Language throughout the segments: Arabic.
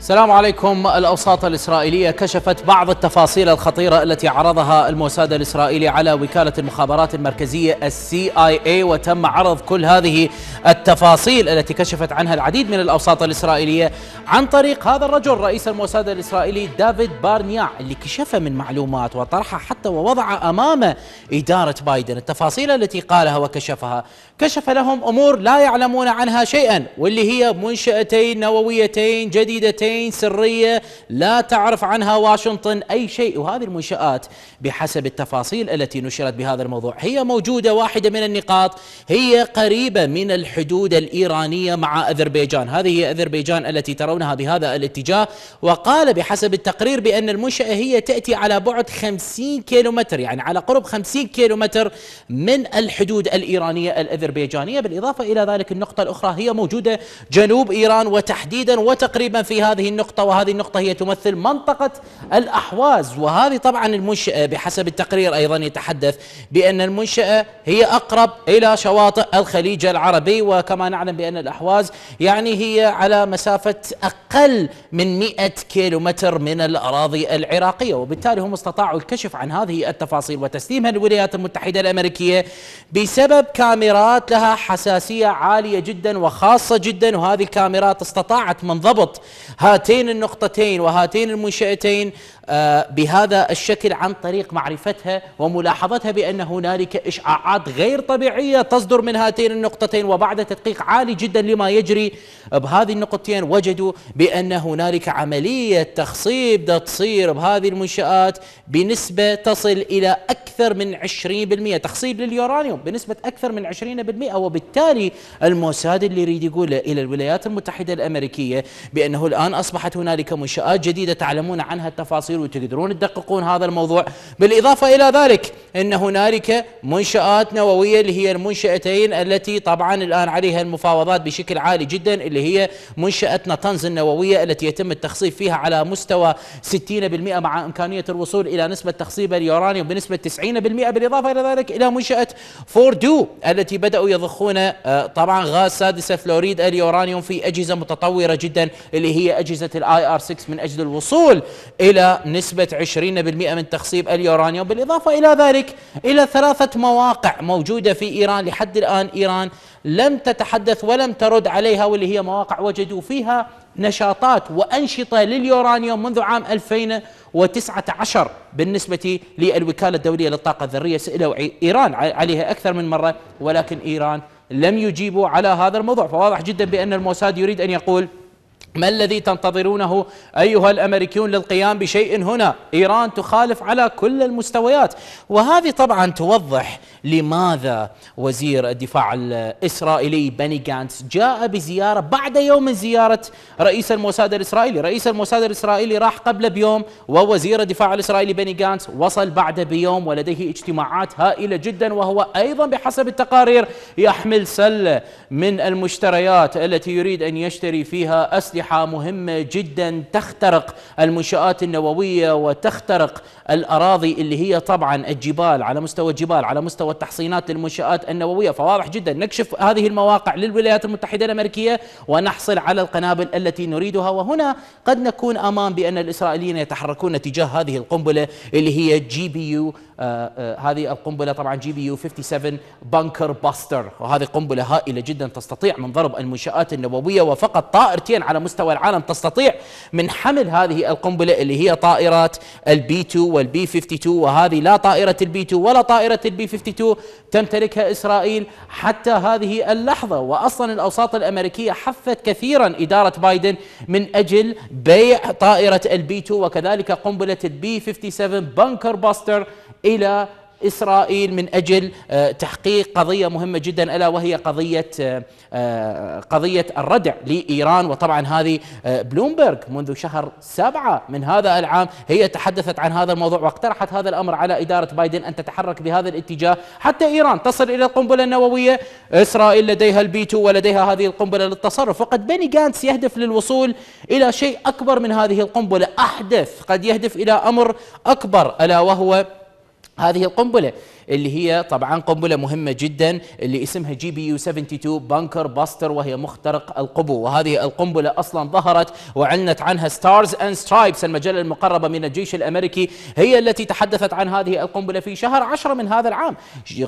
السلام عليكم الأوساط الإسرائيلية كشفت بعض التفاصيل الخطيرة التي عرضها الموساد الإسرائيلي على وكالة المخابرات المركزية السي آي اي وتم عرض كل هذه التفاصيل التي كشفت عنها العديد من الأوساط الإسرائيلية عن طريق هذا الرجل رئيس الموساد الإسرائيلي دافيد بارنيا اللي كشف من معلومات وطرحها حتى ووضع أمام إدارة بايدن التفاصيل التي قالها وكشفها كشف لهم أمور لا يعلمون عنها شيئا واللي هي منشأتين نوويتين جديدتين بين سرية لا تعرف عنها واشنطن أي شيء وهذه المنشآت بحسب التفاصيل التي نشرت بهذا الموضوع هي موجودة واحدة من النقاط هي قريبة من الحدود الإيرانية مع أذربيجان هذه هي أذربيجان التي ترونها بهذا الاتجاه وقال بحسب التقرير بأن المنشأة هي تأتي على بعد 50 كيلومتر يعني على قرب 50 كيلومتر من الحدود الإيرانية الأذربيجانية بالإضافة إلى ذلك النقطة الأخرى هي موجودة جنوب إيران وتحديدا وتقريبا في هذه هذه النقطة وهذه النقطة هي تمثل منطقة الأحواز وهذه طبعا المنشأة بحسب التقرير أيضا يتحدث بأن المنشأة هي أقرب إلى شواطئ الخليج العربي وكما نعلم بأن الأحواز يعني هي على مسافة أقل من 100 كيلومتر من الأراضي العراقية وبالتالي هم استطاعوا الكشف عن هذه التفاصيل وتسليمها للولايات المتحدة الأمريكية بسبب كاميرات لها حساسية عالية جدا وخاصة جدا وهذه الكاميرات استطاعت من ضبط هذه هاتين النقطتين وهاتين المنشأتين آه، بهذا الشكل عن طريق معرفتها وملاحظتها بأن هنالك إشعاعات غير طبيعية تصدر من هاتين النقطتين وبعد تدقيق عالي جدا لما يجري بهذه النقطتين وجدوا بأن هنالك عملية تخصيب تصير بهذه المنشآت بنسبة تصل إلى أكثر من 20% تخصيب لليورانيوم بنسبة أكثر من 20% وبالتالي الموساد اللي يريد يقوله إلى الولايات المتحدة الأمريكية بأنه الآن أصبحت هنالك منشآت جديدة تعلمون عنها التفاصيل وتقدرون تدققون هذا الموضوع بالإضافة إلى ذلك أن هنالك منشآت نووية اللي هي المنشأتين التي طبعا الآن عليها المفاوضات بشكل عالي جدا اللي هي منشأة نطنز النووية التي يتم التخصيب فيها على مستوى 60% مع إمكانية الوصول إلى نسبة تخصيب اليورانيوم بنسبة 90% بالإضافة إلى ذلك إلى منشأة فوردو التي بدأوا يضخون آه، طبعا غاز سادسة فلوريد اليورانيوم في أجهزة متطورة جدا اللي هي أجهزة الاي ار 6 من أجل الوصول إلى نسبة 20% من تخصيب اليورانيوم بالإضافة إلى ذلك إلى ثلاثة مواقع موجودة في إيران لحد الآن إيران لم تتحدث ولم ترد عليها واللي هي مواقع وجدوا فيها نشاطات وأنشطة لليورانيوم منذ عام 2019 بالنسبة للوكالة الدولية للطاقة الذرية سألوا إيران عليها أكثر من مرة ولكن إيران لم يجيبوا على هذا الموضوع فواضح جدا بأن الموساد يريد أن يقول ما الذي تنتظرونه أيها الأمريكيون للقيام بشيء هنا إيران تخالف على كل المستويات وهذه طبعا توضح لماذا وزير الدفاع الإسرائيلي بني جانس جاء بزيارة بعد يوم من زيارة رئيس الموساد الإسرائيلي رئيس الموساد الإسرائيلي راح قبل بيوم ووزير الدفاع الإسرائيلي بني جانس وصل بعد بيوم ولديه اجتماعات هائلة جدا وهو أيضا بحسب التقارير يحمل سلة من المشتريات التي يريد أن يشتري فيها أسلحة مفاتحة مهمة جدا تخترق المنشآت النووية وتخترق الأراضي اللي هي طبعا الجبال على مستوى الجبال على مستوى التحصينات للمنشآت النووية فواضح جدا نكشف هذه المواقع للولايات المتحدة الأمريكية ونحصل على القنابل التي نريدها وهنا قد نكون أمام بأن الإسرائيليين يتحركون تجاه هذه القنبلة اللي هي جي بي يو آه، آه، هذه القنبلة طبعا جي بي يو 57 بانكر باستر وهذه قنبلة هائلة جدا تستطيع من ضرب المنشآت النووية وفقط طائرتين على مستوى مستوى العالم تستطيع من حمل هذه القنبله اللي هي طائرات البي 2 والبي 52 وهذه لا طائره البي 2 ولا طائره البي 52 تمتلكها اسرائيل حتى هذه اللحظه واصلا الاوساط الامريكيه حفت كثيرا اداره بايدن من اجل بيع طائره البي 2 وكذلك قنبله البي 57 بانكر باستر الى إسرائيل من أجل آه، تحقيق قضية مهمة جدا ألا وهي قضية آه، آه، قضية الردع لإيران وطبعا هذه بلومبرغ منذ شهر سبعة من هذا العام هي تحدثت عن هذا الموضوع واقترحت هذا الأمر على إدارة بايدن أن تتحرك بهذا الاتجاه حتى إيران تصل إلى القنبلة النووية إسرائيل لديها البيتو ولديها هذه القنبلة للتصرف وقد بني جانس يهدف للوصول إلى شيء أكبر من هذه القنبلة أحدث قد يهدف إلى أمر أكبر ألا وهو هذه القنبلة اللي هي طبعا قنبله مهمه جدا اللي اسمها جي بي يو 72 بانكر باستر وهي مخترق القبو وهذه القنبله اصلا ظهرت واعلنت عنها ستارز اند سترايبس المجله المقربه من الجيش الامريكي هي التي تحدثت عن هذه القنبله في شهر 10 من هذا العام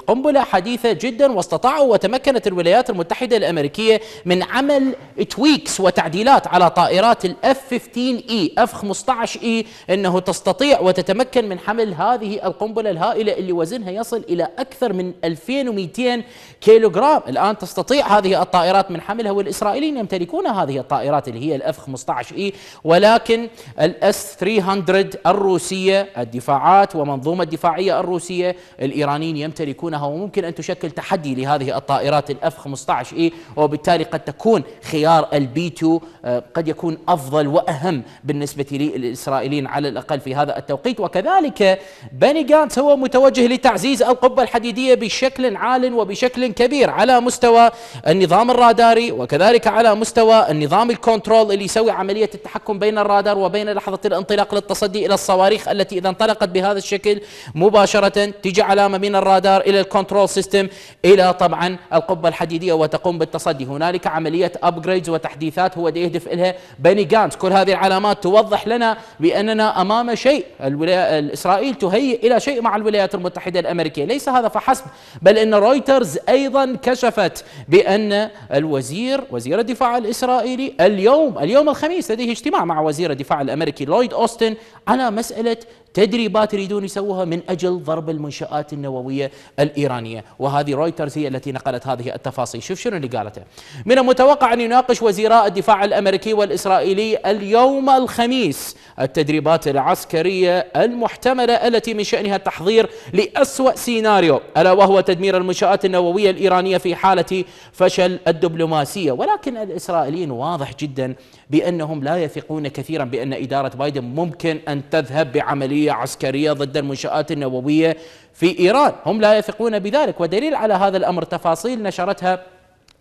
قنبله حديثه جدا واستطاعوا وتمكنت الولايات المتحده الامريكيه من عمل تويكس وتعديلات على طائرات الاف 15 اي اف 15 اي انه تستطيع وتتمكن من حمل هذه القنبله الهائله اللي وزنها يصل تصل إلى أكثر من 2200 كيلوغرام الآن تستطيع هذه الطائرات من حملها والإسرائيليين يمتلكون هذه الطائرات اللي هي الأف 15 إي ولكن الأس 300 الروسية الدفاعات ومنظومة الدفاعية الروسية الإيرانيين يمتلكونها وممكن أن تشكل تحدي لهذه الطائرات الأف 15 إي وبالتالي قد تكون خيار البي 2 آه، قد يكون أفضل وأهم بالنسبة للإسرائيليين على الأقل في هذا التوقيت وكذلك بني جانس هو متوجه لتعزيز تعزيز القبة الحديدية بشكل عال وبشكل كبير على مستوى النظام الراداري وكذلك على مستوى النظام الكنترول اللي يسوي عملية التحكم بين الرادار وبين لحظة الانطلاق للتصدي إلى الصواريخ التي إذا انطلقت بهذا الشكل مباشرة تجي علامة من الرادار إلى الكنترول سيستم إلى طبعا القبة الحديدية وتقوم بالتصدي هنالك عملية أبجريدز وتحديثات هو يهدف إلها بني جانس كل هذه العلامات توضح لنا بأننا أمام شيء الولاية الإسرائيل تهيئ إلى شيء مع الولايات المتحدة الأمريكية الأمريكية ليس هذا فحسب بل أن رويترز أيضا كشفت بأن الوزير وزير الدفاع الإسرائيلي اليوم اليوم الخميس لديه اجتماع مع وزير الدفاع الأمريكي لويد أوستن على مسألة تدريبات يريدون يسووها من أجل ضرب المنشآت النووية الإيرانية وهذه رويترز هي التي نقلت هذه التفاصيل شوف شنو اللي قالته من المتوقع أن يناقش وزراء الدفاع الأمريكي والإسرائيلي اليوم الخميس التدريبات العسكرية المحتملة التي من شأنها التحضير لأسوأ سيناريو ألا وهو تدمير المنشآت النووية الإيرانية في حالة فشل الدبلوماسية ولكن الإسرائيليين واضح جدا بأنهم لا يثقون كثيرا بأن إدارة بايدن ممكن أن تذهب بعملية نووية عسكرية ضد المنشآت النووية في إيران هم لا يثقون بذلك ودليل على هذا الأمر تفاصيل نشرتها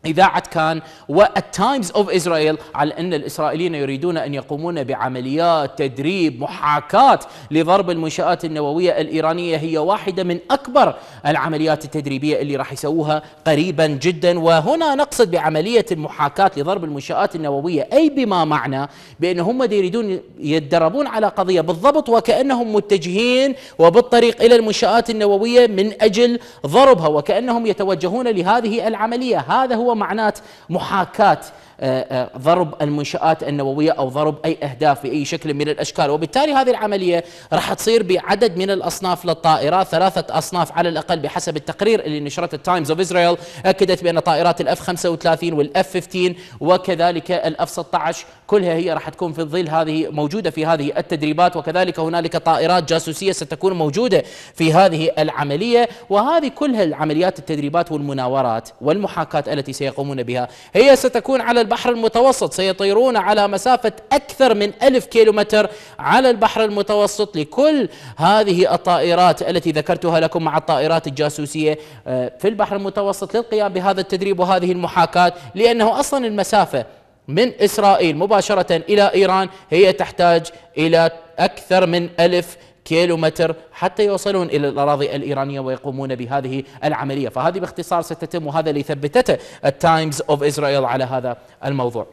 إذاعة كان والتايمز أوف إسرائيل على أن الإسرائيليين يريدون أن يقومون بعمليات تدريب محاكاة لضرب المنشآت النووية الإيرانية هي واحدة من أكبر العمليات التدريبية اللي راح يسووها قريبا جدا وهنا نقصد بعملية المحاكاة لضرب المنشآت النووية أي بما معنى بأن هم يريدون يتدربون على قضية بالضبط وكأنهم متجهين وبالطريق إلى المنشآت النووية من أجل ضربها وكأنهم يتوجهون لهذه العملية هذا هو معنات محاكاة آه، آه، ضرب المنشآت النووية أو ضرب أي أهداف بأي شكل من الأشكال وبالتالي هذه العملية راح تصير بعدد من الأصناف للطائرة ثلاثة أصناف على الأقل بحسب التقرير اللي نشرته التايمز أوف إسرائيل أكدت بأن طائرات الأف 35 والأف 15 وكذلك الأف 16 كلها هي راح تكون في الظل هذه موجودة في هذه التدريبات وكذلك هنالك طائرات جاسوسية ستكون موجودة في هذه العملية وهذه كلها العمليات التدريبات والمناورات والمحاكاة التي سيقومون بها هي ستكون على البحر المتوسط سيطيرون على مسافة أكثر من ألف كيلومتر على البحر المتوسط لكل هذه الطائرات التي ذكرتها لكم مع الطائرات الجاسوسية آه، في البحر المتوسط للقيام بهذا التدريب وهذه المحاكاة لأنه أصلا المسافة من إسرائيل مباشرة إلى إيران هي تحتاج إلى أكثر من ألف كيلومتر كيلومتر حتى يوصلون إلى الأراضي الإيرانية ويقومون بهذه العملية فهذه باختصار ستتم وهذا اللي ثبتته التايمز أوف إسرائيل على هذا الموضوع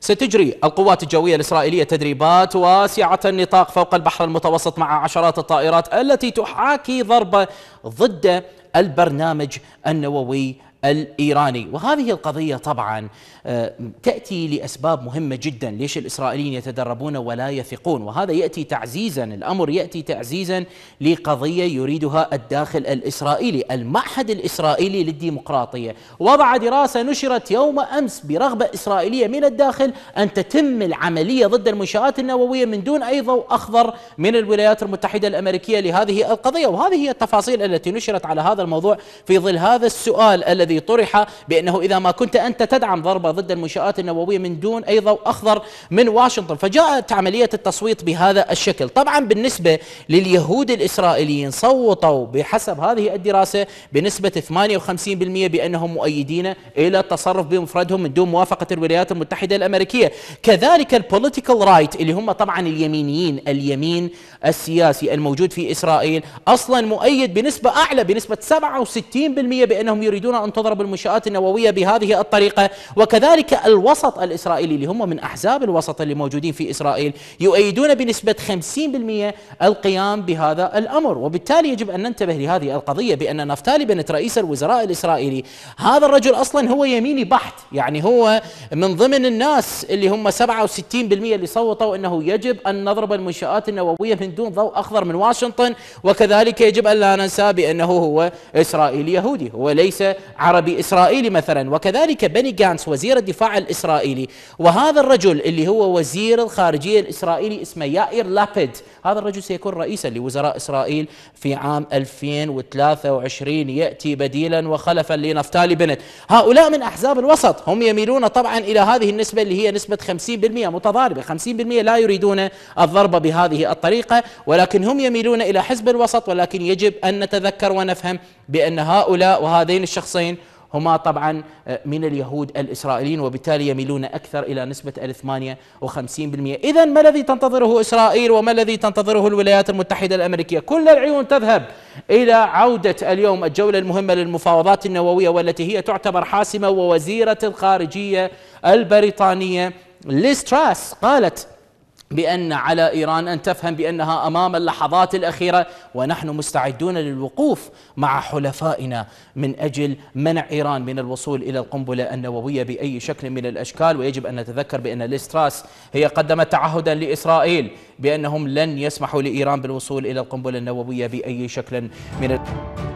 ستجري القوات الجوية الإسرائيلية تدريبات واسعة النطاق فوق البحر المتوسط مع عشرات الطائرات التي تحاكي ضربة ضد البرنامج النووي الايراني، وهذه القضيه طبعا آه، تاتي لاسباب مهمه جدا، ليش الاسرائيليين يتدربون ولا يثقون؟ وهذا ياتي تعزيزا، الامر ياتي تعزيزا لقضيه يريدها الداخل الاسرائيلي، المعهد الاسرائيلي للديمقراطيه، وضع دراسه نشرت يوم امس برغبه اسرائيليه من الداخل ان تتم العمليه ضد المنشات النوويه من دون اي ضوء اخضر من الولايات المتحده الامريكيه لهذه القضيه، وهذه هي التفاصيل التي نشرت على هذا الموضوع في ظل هذا السؤال الذي الذي طرح بأنه إذا ما كنت أنت تدعم ضربة ضد المنشآت النووية من دون أي ضوء أخضر من واشنطن فجاءت عملية التصويت بهذا الشكل طبعا بالنسبة لليهود الإسرائيليين صوتوا بحسب هذه الدراسة بنسبة 58% بأنهم مؤيدين إلى التصرف بمفردهم من دون موافقة الولايات المتحدة الأمريكية كذلك البوليتيكال رايت اللي هم طبعا اليمينيين اليمين السياسي الموجود في إسرائيل أصلا مؤيد بنسبة أعلى بنسبة 67% بأنهم يريدون أن تضرب المنشآت النووية بهذه الطريقة وكذلك الوسط الإسرائيلي اللي هم من أحزاب الوسط اللي موجودين في إسرائيل يؤيدون بنسبة 50% القيام بهذا الأمر وبالتالي يجب أن ننتبه لهذه القضية بأن نفتالي بنت رئيس الوزراء الإسرائيلي هذا الرجل أصلا هو يميني بحت يعني هو من ضمن الناس اللي هم 67% اللي صوتوا أنه يجب أن نضرب المنشآت النووية من بدون ضوء أخضر من واشنطن وكذلك يجب أن لا ننسى بأنه هو إسرائيلي يهودي هو ليس عربي إسرائيلي مثلا وكذلك بني جانس وزير الدفاع الإسرائيلي وهذا الرجل اللي هو وزير الخارجية الإسرائيلي اسمه يائر لابيد هذا الرجل سيكون رئيسا لوزراء إسرائيل في عام 2023 يأتي بديلا وخلفا لنفتالي بنت هؤلاء من أحزاب الوسط هم يميلون طبعا إلى هذه النسبة اللي هي نسبة 50% متضاربة 50% لا يريدون الضربة بهذه الطريقة ولكن هم يميلون إلى حزب الوسط ولكن يجب أن نتذكر ونفهم بأن هؤلاء وهذين الشخصين هما طبعا آه، من اليهود الإسرائيليين وبالتالي يميلون أكثر إلى نسبة 58% إذا ما الذي تنتظره إسرائيل وما الذي تنتظره الولايات المتحدة الأمريكية كل العيون تذهب إلى عودة اليوم الجولة المهمة للمفاوضات النووية والتي هي تعتبر حاسمة ووزيرة الخارجية البريطانية ليستراس قالت بأن على إيران أن تفهم بأنها أمام اللحظات الأخيرة ونحن مستعدون للوقوف مع حلفائنا من أجل منع إيران من الوصول إلى القنبلة النووية بأي شكل من الأشكال ويجب أن نتذكر بأن الاستراس هي قدمت تعهدا لإسرائيل بأنهم لن يسمحوا لإيران بالوصول إلى القنبلة النووية بأي شكل من الأشكال